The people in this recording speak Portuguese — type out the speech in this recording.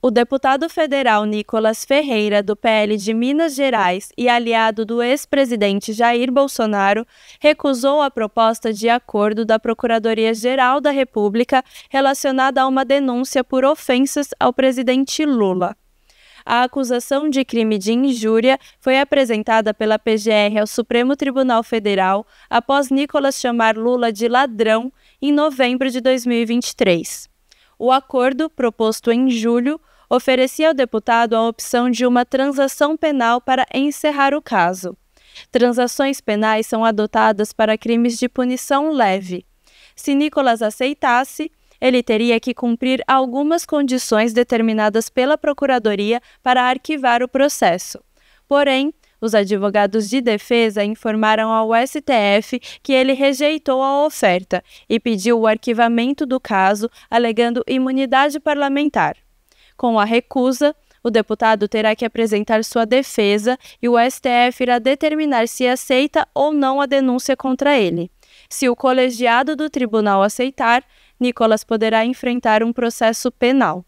O deputado federal Nicolas Ferreira, do PL de Minas Gerais e aliado do ex-presidente Jair Bolsonaro, recusou a proposta de acordo da Procuradoria-Geral da República relacionada a uma denúncia por ofensas ao presidente Lula. A acusação de crime de injúria foi apresentada pela PGR ao Supremo Tribunal Federal após Nicolas chamar Lula de ladrão em novembro de 2023. O acordo, proposto em julho, oferecia ao deputado a opção de uma transação penal para encerrar o caso. Transações penais são adotadas para crimes de punição leve. Se Nicolas aceitasse, ele teria que cumprir algumas condições determinadas pela Procuradoria para arquivar o processo. Porém, os advogados de defesa informaram ao STF que ele rejeitou a oferta e pediu o arquivamento do caso, alegando imunidade parlamentar. Com a recusa, o deputado terá que apresentar sua defesa e o STF irá determinar se aceita ou não a denúncia contra ele. Se o colegiado do tribunal aceitar, Nicolas poderá enfrentar um processo penal.